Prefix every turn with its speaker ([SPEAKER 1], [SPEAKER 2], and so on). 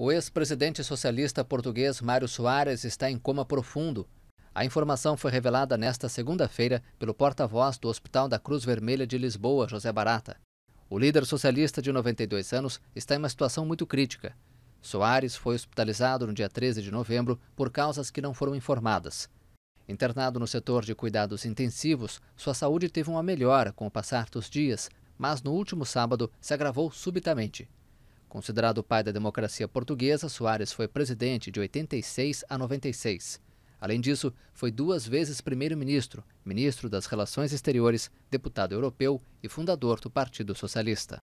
[SPEAKER 1] O ex-presidente socialista português Mário Soares está em coma profundo. A informação foi revelada nesta segunda-feira pelo porta-voz do Hospital da Cruz Vermelha de Lisboa, José Barata. O líder socialista de 92 anos está em uma situação muito crítica. Soares foi hospitalizado no dia 13 de novembro por causas que não foram informadas. Internado no setor de cuidados intensivos, sua saúde teve uma melhora com o passar dos dias, mas no último sábado se agravou subitamente. Considerado o pai da democracia portuguesa, Soares foi presidente de 86 a 96. Além disso, foi duas vezes primeiro-ministro, ministro das Relações Exteriores, deputado europeu e fundador do Partido Socialista.